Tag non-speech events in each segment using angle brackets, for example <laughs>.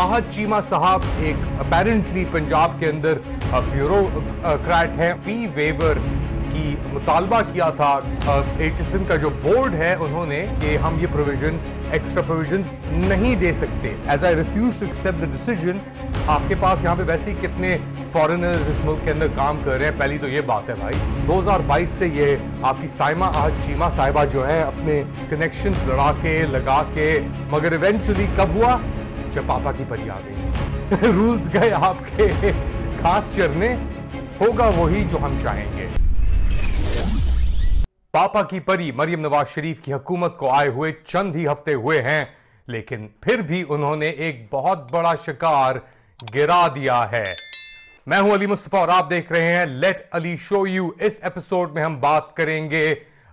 आहद चीमा साहब एक अपेरेंटली पंजाब के अंदर ब्यूरोक्रेट हैं फी वेवर की मुतालबा किया था एच एस एन का जो बोर्ड है उन्होंने कि हम ये प्रोविजन एक्स्ट्रा प्रोविजन नहीं दे सकते as I refuse to accept the decision आपके पास यहाँ पे वैसे ही कितने फॉरेनर्स इस मुल्क के अंदर काम कर रहे हैं पहली तो ये बात है भाई 2022 से ये आपकी साइमा आज चीमा साहिबा जो है अपने कनेक्शन लड़ा के लगा के मगर इवेंचुअली कब हुआ जब पापा की परी आ गई रूल्स गए आपके खास चरने होगा वही जो हम चाहेंगे पापा की परी मरियम नवाज शरीफ की हकूमत को आए हुए चंद ही हफ्ते हुए हैं लेकिन फिर भी उन्होंने एक बहुत बड़ा शिकार गिरा दिया है मैं हूं अली मुस्तफा और आप देख रहे हैं लेट अली शो यू इस एपिसोड में हम बात करेंगे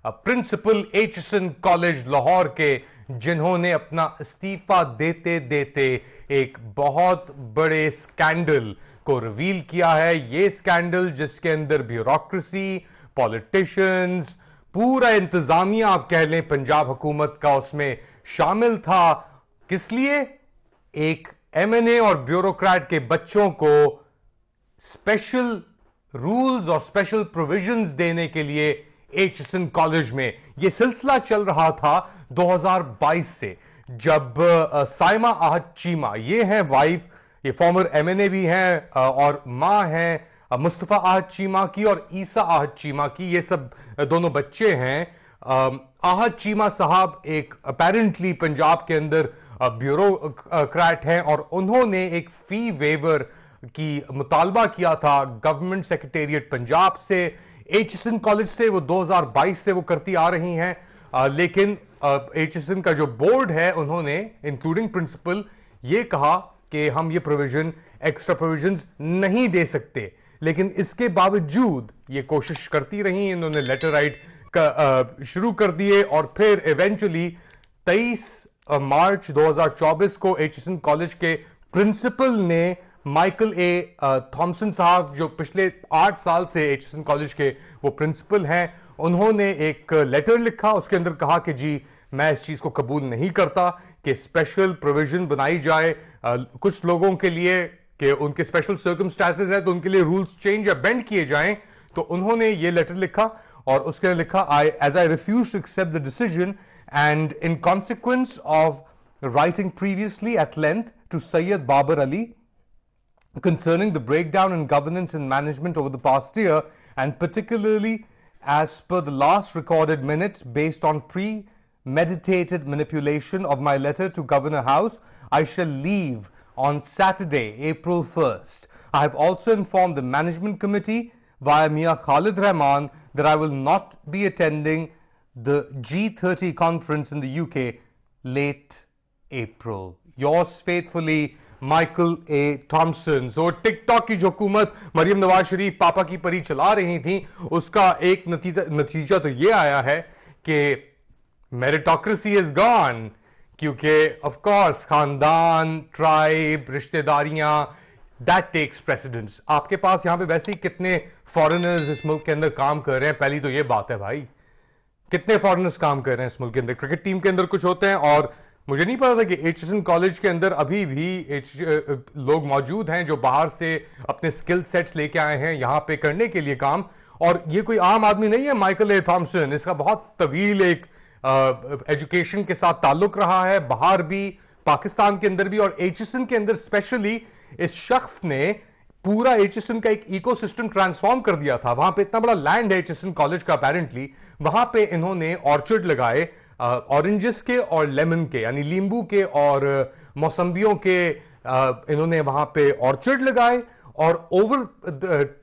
प्रिंसिपल एचसन कॉलेज लाहौर के जिन्होंने अपना इस्तीफा देते देते एक बहुत बड़े स्कैंडल को रिवील किया है ये स्कैंडल जिसके अंदर ब्यूरोक्रेसी पॉलिटिशियंस पूरा इंतजामिया आप कह लें पंजाब हुकूमत का उसमें शामिल था किस लिए एक एमएनए और ब्यूरोक्रेट के बच्चों को स्पेशल रूल्स और स्पेशल प्रोविजंस देने के लिए एचएसएन कॉलेज में यह सिलसिला चल रहा था 2022 से जब साइमा आहद चीमा ये हैं वाइफ ये फॉर्मर एमएनए भी हैं और माँ हैं मुस्तफ़ा आहद चीमा की और ईसा आहद चीमा की ये सब दोनों बच्चे हैं आहद चीमा साहब एक अपेरेंटली पंजाब के अंदर ब्यूरोक्रैट हैं और उन्होंने एक फी वेवर की मुतालबा किया था गवर्नमेंट सेक्रेटेरिएट पंजाब से एच कॉलेज से वो 2022 से वो करती आ रही हैं लेकिन एच एस एन का जो बोर्ड है उन्होंने इंक्लूडिंग प्रिंसिपल ये कहा कि हम ये प्रोविजन एक्स्ट्रा प्रोविजन नहीं दे सकते लेकिन इसके बावजूद ये कोशिश करती रही इन्होंने लेटर राइट शुरू कर दिए और फिर इवेंचुअली 23 मार्च 2024 को एच कॉलेज के प्रिंसिपल ने माइकल ए थॉमसन साहब जो पिछले आठ साल से एच कॉलेज के वो प्रिंसिपल हैं उन्होंने एक लेटर लिखा उसके अंदर कहा कि जी मैं इस चीज़ को कबूल नहीं करता कि स्पेशल प्रोविजन बनाई जाए आ, कुछ लोगों के लिए कि उनके स्पेशल सर्कमस्टांसेस हैं तो उनके लिए रूल्स चेंज या बेंड किए जाएं तो उन्होंने ये लेटर लिखा और उसके लिए लिखा I as I refuse to accept the decision and in consequence of writing previously at length to Syed Babar Ali concerning the break down in governance and management over the past year and particularly as per the last recorded minutes based on premeditated manipulation of my letter to Governor House, I shall leave on Saturday, April 1st. I have also informed the management committee via Mia Khalid Rahman that I will not be attending the G30 conference in the UK late April. Yours faithfully, Michael A Thomson और TikTok की जो हुकूमत मरियम नवाज शरीफ पापा की परी चला रही थी उसका एक नतीजा तो ये आया है कि मेरिटोक्रेसी इज गॉन क्योंकि ऑफ कोर्स खानदान ट्राइब रिश्तेदारियां दैट टेक्स प्रेसिडेंट आपके पास यहां पे वैसे ही कितने फॉरेनर्स इस मुल्क के अंदर काम कर रहे हैं पहली तो ये बात है भाई कितने फॉरेनर्स काम कर रहे हैं इस मुल्क के अंदर क्रिकेट टीम के अंदर कुछ होते हैं और मुझे नहीं पता था कि एच कॉलेज के अंदर अभी भी एच लोग मौजूद हैं जो बाहर से अपने स्किल सेट्स लेके आए हैं यहाँ पे करने के लिए काम और ये कोई आम आदमी नहीं है माइकल ए थॉमसन इसका बहुत तवील एक एजुकेशन के साथ ताल्लुक रहा है बाहर भी पाकिस्तान के अंदर भी और एच के अंदर स्पेशली इस शख्स ने पूरा एच का एक इकोसिस्टम ट्रांसफॉर्म कर दिया था वहां पे इतना बड़ा लैंड है एच कॉलेज का अपेरेंटली वहां पे इन्होंने ऑर्चर्ड लगाए ऑरेंजेस के और लेमन के यानी नींबू के और मौसम्बियों के इन्होंने वहां पे ऑर्चर्ड लगाए और ओवर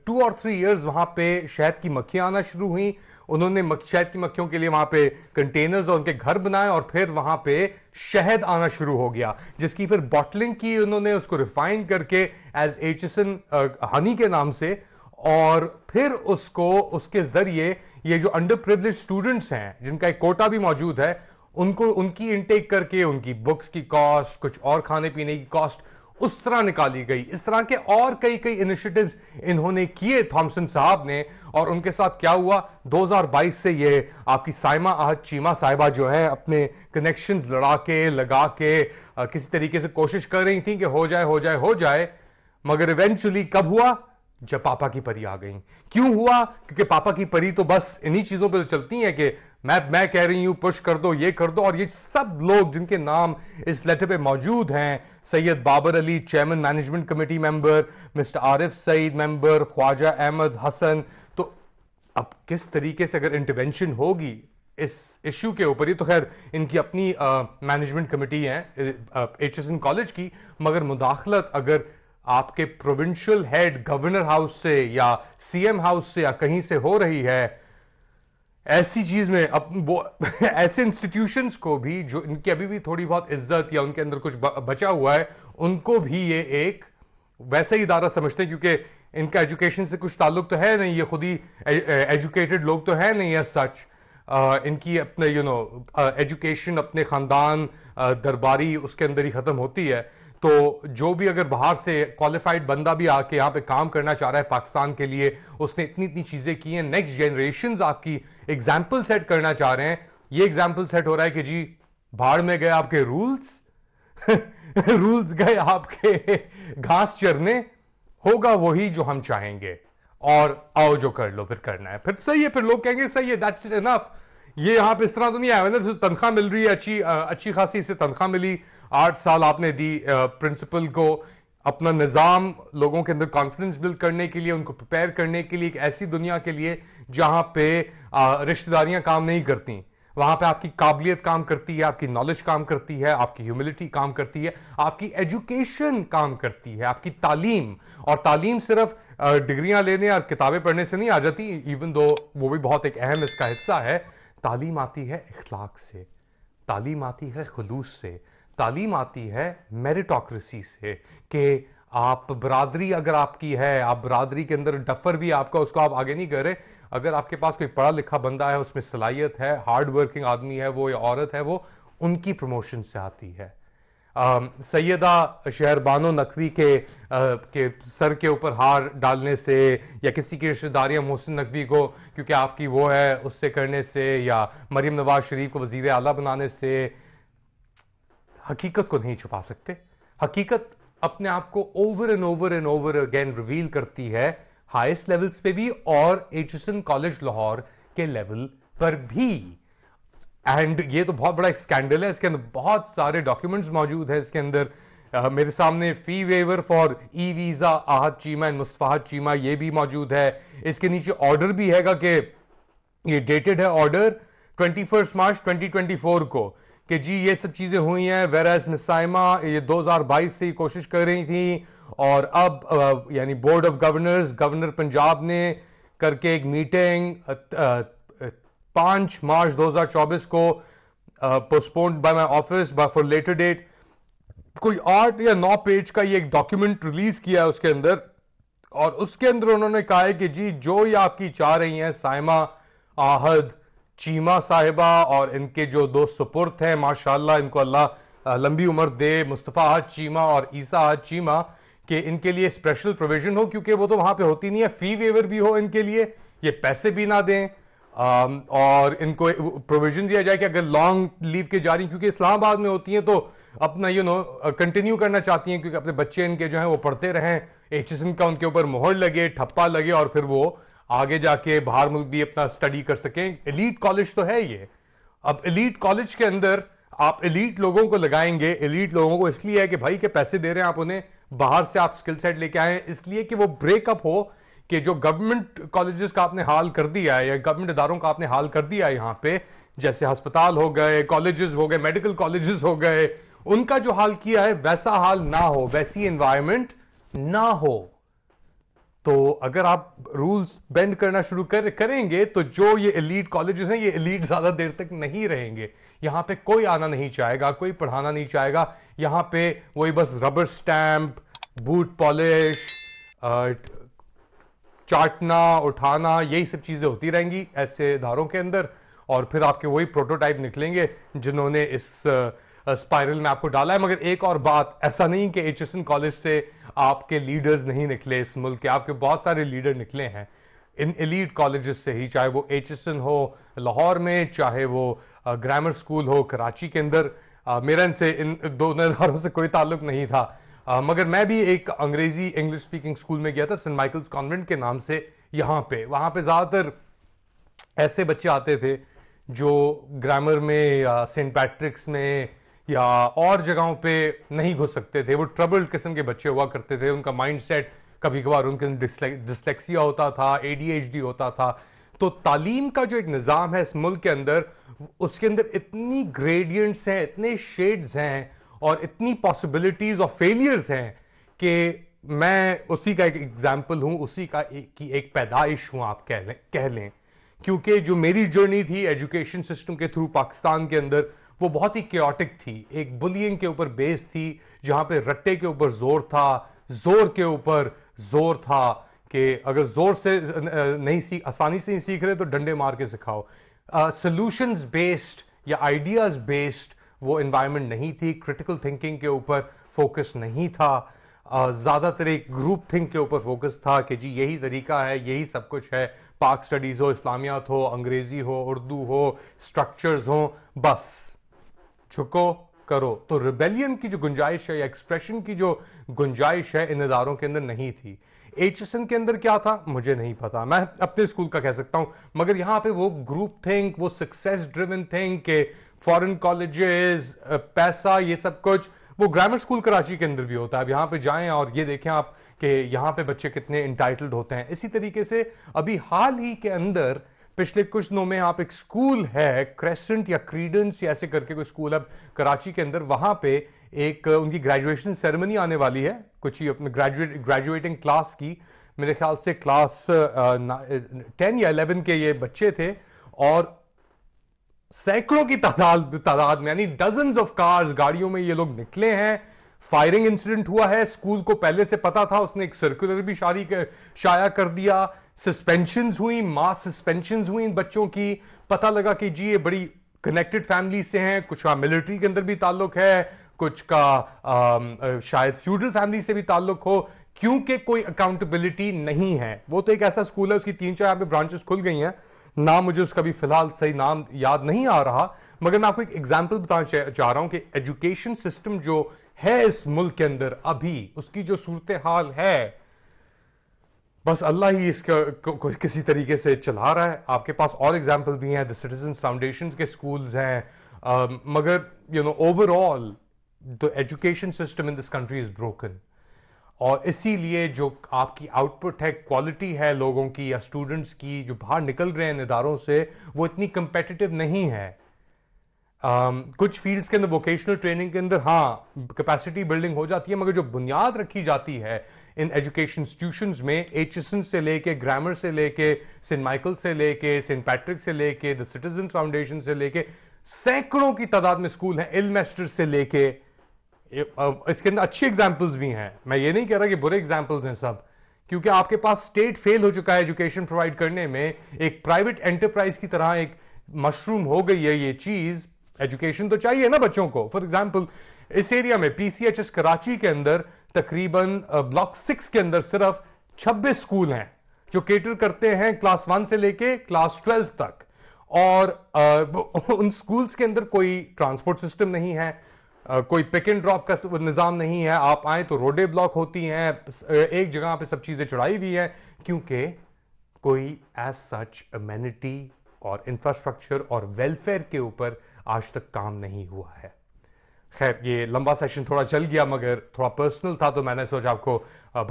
टू और थ्री इयर्स वहां पे शहद की मक्खियां आना शुरू हुई उन्होंने शहद की मक्खियों के लिए वहां पे कंटेनर्स और उनके घर बनाए और फिर वहां पे शहद आना शुरू हो गया जिसकी फिर बॉटलिंग की उन्होंने उसको रिफाइन करके एज एच हनी के नाम से और फिर उसको उसके जरिए ये जो अंडर प्रिवलेज स्टूडेंट्स हैं जिनका एक कोटा भी मौजूद है उनको उनकी इनटेक करके उनकी बुक्स की कॉस्ट कुछ और खाने पीने की कॉस्ट उस तरह निकाली गई इस तरह के और कई कई इनिशिएटिव्स इन्होंने किए थॉमसन साहब ने और उनके साथ क्या हुआ 2022 से ये आपकी साइमा आहद चीमा साहिबा जो है अपने कनेक्शंस लड़ा के लगा के आ, किसी तरीके से कोशिश कर रही थी कि हो जाए हो जाए हो जाए मगर इवेंचुअली कब हुआ जब पापा की परी आ गई क्यों हुआ क्योंकि पापा की परी तो बस इन्हीं चीजों पर तो चलती है कि मैं मैं कह रही हूं पुश कर दो ये कर दो और ये सब लोग जिनके नाम इस लेटर पे मौजूद हैं Syed Babar Ali chairman management committee member mister Arif Saeed member Khawaja Ahmed Hassan तो अब किस तरीके से अगर इंटरवेंशन होगी इस इशू के ऊपर ये तो खैर इनकी अपनी मैनेजमेंट कमेटी है एच एस कॉलेज की मगर मुदाखलत अगर आपके प्रोविंशियल हेड गवर्नर हाउस से या सीएम हाउस से या कहीं से हो रही है ऐसी चीज में अब वो <laughs> ऐसे इंस्टीट्यूशंस को भी जो इनकी अभी भी थोड़ी बहुत इज्जत या उनके अंदर कुछ बचा हुआ है उनको भी ये एक वैसे ही इदारा समझते हैं क्योंकि इनका एजुकेशन से कुछ ताल्लुक तो है नहीं ये खुद ही एजुकेटेड लोग तो है नहीं एज सच इनकी अपने यू नो एजुकेशन अपने ख़ानदान दरबारी उसके अंदर ही ख़त्म होती है तो जो भी अगर बाहर से क्वालिफाइड बंदा भी आके यहाँ पे काम करना चाह रहा है पाकिस्तान के लिए उसने इतनी इतनी चीज़ें की हैं नेक्स्ट जनरेशन आपकी एग्जाम्पल सेट करना चाह रहे हैं ये एग्जाम्पल सेट हो रहा है कि जी भाड़ में गए आपके रूल्स रूल्स <laughs> गए आपके घास चरने होगा वही जो हम चाहेंगे और आओ जो कर लो फिर करना है फिर सही है फिर लोग कहेंगे सही है दैट्स इट इनफ ये यहाँ पे इस तरह तो नहीं आया मतलब तनख्वाह मिल रही है अच्छी अच्छी खासी इससे तनख्वाह मिली आठ साल आपने दी प्रिंसिपल को अपना निज़ाम लोगों के अंदर कॉन्फिडेंस बिल्ड करने के लिए उनको प्रिपेयर करने के लिए एक ऐसी दुनिया के लिए जहां पे रिश्तेदारियां काम नहीं करती वहां पे आपकी काबिलियत काम करती है आपकी नॉलेज काम करती है आपकी ह्यूमिलिटी काम करती है आपकी एजुकेशन काम करती है आपकी तालीम और तालीम सिर्फ डिग्रियाँ लेने और किताबें पढ़ने से नहीं आ जाती इवन दो वो भी बहुत एक अहम इसका हिस्सा है तालीम आती है इखलाक से तालीम आती है खलूस से तालीम आती है मेरिटोक्रेसी से कि आप बरादरी अगर आपकी है आप बरादरी के अंदर डफर भी आपका उसको आप आगे नहीं करें अगर आपके पास कोई पढ़ा लिखा बंदा है उसमें सलाहियत है हार्ड वर्किंग आदमी है वो या औरत है वो उनकी प्रमोशन से आती है सैदा शहरबानो नकवी के आ, के सर के ऊपर हार डालने से या किसी की रिश्तेदार या मोहसिन नकवी को क्योंकि आपकी वो है उससे करने से या मरीम नवाज शरीफ को वज़ी अला बनाने से हकीकत को नहीं छुपा सकते हकीकत अपने आप को over and over and over again reveal करती है हाईएस्ट लेवल्स पे भी और एचएसएन कॉलेज लाहौर के लेवल पर भी एंड ये तो बहुत बड़ा एक स्कैंडल है इसके अंदर बहुत सारे डॉक्यूमेंट्स मौजूद हैं इसके अंदर Uh, मेरे सामने fee waiver for e visa Ahad Cheema and Mustafa Ahad Cheema ये भी मौजूद है इसके नीचे ऑर्डर भी हैगा कि ये डेटेड है ऑर्डर ट्वेंटी फर्स्ट मार्च 2024 को कि जी ये सब चीज़ें हुई हैं वेराज मिसाइमा ये 2022 से ही कोशिश कर रही थी और अब यानी board of governors governor Punjab ने करके एक मीटिंग पाँच मार्च 2024 को postponed by my office by for later date कोई आठ या नौ पेज का ये एक डॉक्यूमेंट रिलीज किया है उसके अंदर और उसके अंदर उन्होंने कहा है कि जी जो ये आपकी चाह रही हैं साइमा आहद चीमा साहिबा और इनके जो दो सुपुर्द हैं माशाल्लाह इनको अल्लाह लंबी उम्र दे मुस्तफ़ा हाज चीमा और ईसा हज चीमा के इनके लिए स्पेशल प्रोविजन हो क्योंकि वो तो वहाँ पे होती नहीं है फ़ी वेवर भी हो इनके लिए ये पैसे भी ना दें और इनको प्रोविजन दिया जाए कि अगर लॉन्ग लीव के जा रही क्योंकि इस्लामाबाद में होती हैं तो अपना यू नो कंटिन्यू करना चाहती हैं क्योंकि अपने बच्चे इनके जो हैं वो पढ़ते रहें एच का उनके ऊपर मोहर लगे ठप्पा लगे और फिर वो आगे जाके बाहर मुल्क भी अपना स्टडी कर सकें एलीट कॉलेज तो है ये अब एलीट कॉलेज के अंदर आप एलीट लोगों को लगाएंगे एलीट लोगों को इसलिए है कि भाई के पैसे दे रहे हैं आप उन्हें बाहर से आप स्किल सेट लेके आए इसलिए कि वो ब्रेकअप हो कि जो गवर्नमेंट कॉलेजेस का आपने हाल कर दिया है या गवर्नमेंट इदारों का आपने हाल कर दिया है यहाँ पे जैसे अस्पताल हो गए कॉलेजेस हो गए मेडिकल कॉलेजेस हो गए उनका जो हाल किया है वैसा हाल ना हो वैसी एनवायरमेंट ना हो तो अगर आप रूल्स बेंड करना शुरू कर करेंगे तो जो ये एलीट कॉलेजेस हैं ये एलीट ज़्यादा देर तक नहीं रहेंगे यहाँ पे कोई आना नहीं चाहेगा कोई पढ़ाना नहीं चाहेगा यहाँ पे वही बस रबर स्टैम्प बूट पॉलिश चाटना उठाना यही सब चीज़ें होती रहेंगी ऐसे धारों के अंदर और फिर आपके वही प्रोटोटाइप निकलेंगे जिन्होंने इस स्पाइरल में आपको डाला है मगर एक और बात ऐसा नहीं कि एच कॉलेज से आपके लीडर्स नहीं निकले इस मुल्क के आपके बहुत सारे लीडर निकले हैं इन एलीड कॉलेज से ही चाहे वो एच हो लाहौर में चाहे वो ग्रामर स्कूल हो कराची के अंदर मेरा इनसे इन दोनों इधारों से कोई ताल्लुक नहीं था आ, मगर मैं भी एक अंग्रेजी इंग्लिश स्पीकिंग स्कूल में गया था सेंट माइकल्स कॉन्वेंट के नाम से यहाँ पे वहाँ पे ज़्यादातर ऐसे बच्चे आते थे जो ग्रामर में सेंट पैट्रिक्स में या और जगहों पे नहीं घुस सकते थे वो ट्रबल्ड किस्म के बच्चे हुआ करते थे उनका माइंडसेट कभी कभार उनके डिस्लेक्सिया होता था एडीएचडी होता था तो तालीम का जो एक निज़ाम है इस मुल्क के अंदर उसके अंदर इतनी ग्रेडियंट्स हैं इतने शेड्स हैं और इतनी पॉसिबिलिटीज़ और फेलियर्स हैं कि मैं उसी का एक एग्जाम्पल हूँ उसी का एक, की एक पैदाइश हूँ आप कह लें कह लें क्योंकि जो मेरी जर्नी थी एजुकेशन सिस्टम के थ्रू पाकिस्तान के अंदर वो बहुत ही क्योटिक थी एक बुलियंग के ऊपर बेस थी जहां पे रट्टे के ऊपर जोर था जोर के ऊपर जोर था कि अगर जोर से नहीं सीख आसानी से नहीं सीख रहे तो डंडे मार के सिखाओ सोल्यूशंस बेस्ड या आइडियाज़ बेस्ड वो इन्वायरमेंट नहीं थी क्रिटिकल थिंकिंग के ऊपर फोकस नहीं था uh, ज़्यादातर एक ग्रुप थिंक के ऊपर फोकस था कि जी यही तरीका है यही सब कुछ है पाक स्टडीज़ हो इस्लामियात हो अंग्रेज़ी हो उर्दू हो स्ट्रक्चर्स हो बस झुको करो तो रिबेलियन की जो गुंजाइश है या एक्सप्रेशन की जो गुंजाइश है इन इदारों के अंदर नहीं थी एच के अंदर क्या था मुझे नहीं पता मैं अपने स्कूल का कह सकता हूं मगर यहां पे वो ग्रुप थिंक वो सक्सेस ड्रिवन थिंक के फॉरेन कॉलेजेस पैसा ये सब कुछ वो ग्रामर स्कूल कराची के अंदर भी होता है अब यहां पे जाएं और ये देखें आप कि यहां पे बच्चे कितने इंटाइटल्ड होते हैं इसी तरीके से अभी हाल ही के अंदर पिछले कुछ दिनों में आप एक स्कूल है क्रेसेंट या क्रीडेंस या ऐसे करके कोई स्कूल अब कराची के अंदर वहां पे एक उनकी ग्रेजुएशन सेरेमनी आने वाली है कुछ ही अपने ग्रेजुएट ग्रेजुएटिंग क्लास की मेरे ख्याल से क्लास टेन या इलेवन के ये बच्चे थे और सैकड़ों की तादाद तादाद में यानी डजन ऑफ कार्स गाड़ियों में ये लोग निकले हैं फायरिंग इंसिडेंट हुआ है स्कूल को पहले से पता था उसने एक सर्कुलर भी शारी कर, शाया कर दिया सस्पेंशन हुई मास सस्पेंशन हुई इन बच्चों की पता लगा कि जी ये बड़ी कनेक्टेड फैमिली से हैं कुछ का मिलिट्री के अंदर भी ताल्लुक है कुछ का आ, शायद फ्यूडल फैमिली से भी ताल्लुक हो क्योंकि कोई अकाउंटेबिलिटी नहीं है वो तो एक ऐसा स्कूल है उसकी तीन चार यहाँ पे ब्रांचेस खुल गई हैं नाम मुझे उसका भी फिलहाल सही नाम याद नहीं आ रहा मगर मैं आपको एक एग्जाम्पल बताना चाह रहा हूँ कि एजुकेशन सिस्टम जो है इस मुल्क के अंदर अभी उसकी जो सूरत हाल है बस अल्लाह ही इसका को, को, किसी तरीके से चला रहा है आपके पास और एग्जाम्पल भी हैं द सिटीजन्स फाउंडेशन के स्कूल्स हैं uh, मगर you know overall the education system in this country is broken और इसीलिए जो आपकी आउटपुट है क्वालिटी है लोगों की या स्टूडेंट्स की जो बाहर निकल रहे हैं इन इदारों से वो इतनी कंपेटिटिव नहीं है Um, कुछ फील्ड्स के अंदर वोकेशनल ट्रेनिंग के अंदर हाँ कैपेसिटी बिल्डिंग हो जाती है मगर जो बुनियाद रखी जाती है इन एजुकेशन इंस्टीट्यूशन में एच से लेके ग्रामर से लेके सेंट माइकल से लेके सेंट पैट्रिक से लेके द सिटीजन फाउंडेशन से लेके सैकड़ों की तादाद में स्कूल हैं इलमेस्टर से लेके इसके अंदर अच्छी एग्जाम्पल्स भी हैं मैं ये नहीं कह रहा कि बुरे एग्जाम्पल्स हैं सब क्योंकि आपके पास स्टेट फेल हो चुका है एजुकेशन प्रोवाइड करने में एक प्राइवेट एंटरप्राइज की तरह एक मशरूम हो गई है ये चीज़ एजुकेशन तो चाहिए ना बच्चों को फॉर एग्जाम्पल इस एरिया में पीसीएचएस कराची के अंदर तकरीबन ब्लॉक सिक्स के अंदर सिर्फ छब्बीस स्कूल हैं जो केटर करते हैं क्लास वन से लेके क्लास ट्वेल्व तक और आ, <laughs> उन स्कूल्स के अंदर कोई ट्रांसपोर्ट सिस्टम नहीं है आ, कोई पिक एंड ड्रॉप का निज़ाम नहीं है आप आए तो रोडे ब्लॉक होती हैं एक जगह पे सब चीज़ें चढ़ाई हुई हैं क्योंकि कोई एज सच अमेनिटी और इंफ्रास्ट्रक्चर और वेलफेयर के ऊपर आज तक काम नहीं हुआ है खैर ये लंबा सेशन थोड़ा चल गया मगर थोड़ा पर्सनल था तो मैंने सोचा आपको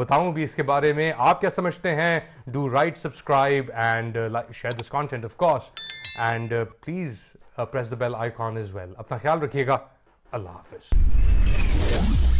बताऊं भी इसके बारे में आप क्या समझते हैं do right subscribe and share this content of course and please press the bell icon as well अपना ख्याल रखिएगा अल्लाह हाफिज़